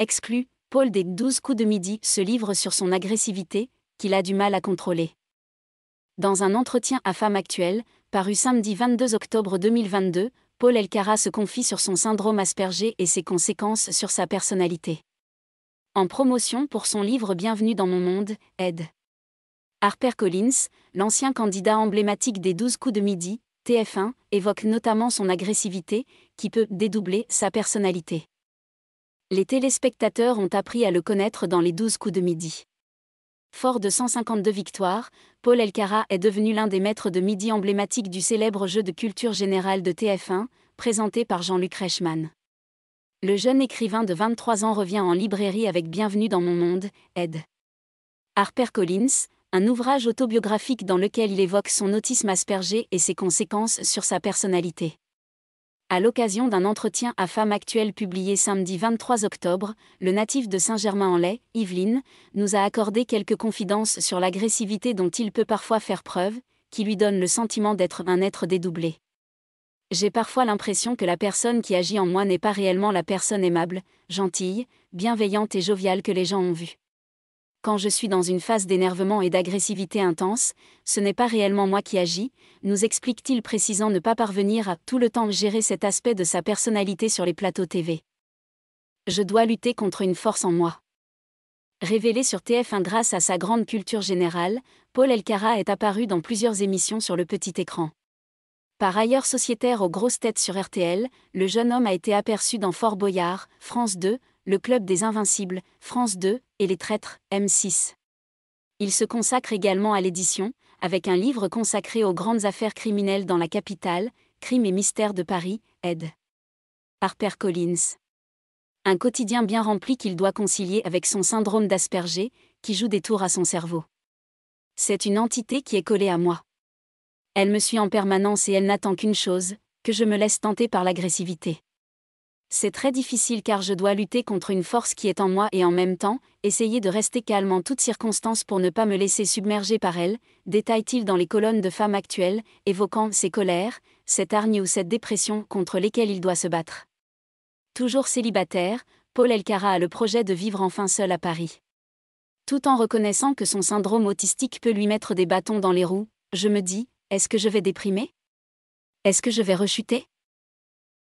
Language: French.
exclu, Paul des 12 coups de midi se livre sur son agressivité, qu'il a du mal à contrôler. Dans un entretien à Femme Actuelle, paru samedi 22 octobre 2022, Paul Elkara se confie sur son syndrome Asperger et ses conséquences sur sa personnalité. En promotion pour son livre Bienvenue dans mon monde, aide. Harper Collins, l'ancien candidat emblématique des 12 coups de midi, TF1, évoque notamment son agressivité, qui peut dédoubler sa personnalité les téléspectateurs ont appris à le connaître dans les 12 coups de midi. Fort de 152 victoires, Paul Elkara est devenu l'un des maîtres de midi emblématiques du célèbre jeu de culture générale de TF1, présenté par Jean-Luc Reichmann. Le jeune écrivain de 23 ans revient en librairie avec Bienvenue dans mon monde, Ed. Harper Collins, un ouvrage autobiographique dans lequel il évoque son autisme aspergé et ses conséquences sur sa personnalité à l'occasion d'un entretien à Femmes Actuelles publié samedi 23 octobre, le natif de Saint-Germain-en-Laye, Yveline, nous a accordé quelques confidences sur l'agressivité dont il peut parfois faire preuve, qui lui donne le sentiment d'être un être dédoublé. J'ai parfois l'impression que la personne qui agit en moi n'est pas réellement la personne aimable, gentille, bienveillante et joviale que les gens ont vue quand je suis dans une phase d'énervement et d'agressivité intense, ce n'est pas réellement moi qui agis, nous explique-t-il précisant ne pas parvenir à tout le temps gérer cet aspect de sa personnalité sur les plateaux TV. Je dois lutter contre une force en moi. Révélé sur TF1 grâce à sa grande culture générale, Paul Elkara est apparu dans plusieurs émissions sur le petit écran. Par ailleurs sociétaire aux grosses têtes sur RTL, le jeune homme a été aperçu dans Fort Boyard, France 2, le Club des Invincibles, France 2 et Les Traîtres, M6. Il se consacre également à l'édition, avec un livre consacré aux grandes affaires criminelles dans la capitale, Crimes et mystères de Paris, Ed. Harper Collins. Un quotidien bien rempli qu'il doit concilier avec son syndrome d'Asperger, qui joue des tours à son cerveau. C'est une entité qui est collée à moi. Elle me suit en permanence et elle n'attend qu'une chose, que je me laisse tenter par l'agressivité. C'est très difficile car je dois lutter contre une force qui est en moi et en même temps, essayer de rester calme en toutes circonstances pour ne pas me laisser submerger par elle, détaille-t-il dans les colonnes de femmes actuelles, évoquant ses colères, cette hargne ou cette dépression contre lesquelles il doit se battre. Toujours célibataire, Paul Elkara a le projet de vivre enfin seul à Paris. Tout en reconnaissant que son syndrome autistique peut lui mettre des bâtons dans les roues, je me dis, est-ce que je vais déprimer Est-ce que je vais rechuter